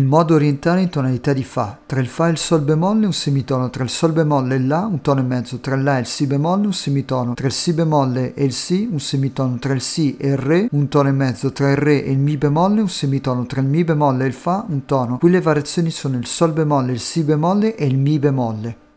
Il modo orientale in tonalità di Fa, tra il Fa e il Sol bemolle un semitono, tra il Sol bemolle e il La un tono e mezzo, tra il La e il Si bemolle un semitono, tra il Si bemolle e il Si un semitono, tra il Si e il Re un tono e mezzo, tra il Re e il Mi bemolle un semitono, tra il Mi bemolle e il Fa un tono. Qui le variazioni sono il Sol bemolle, il Si bemolle e il Mi bemolle.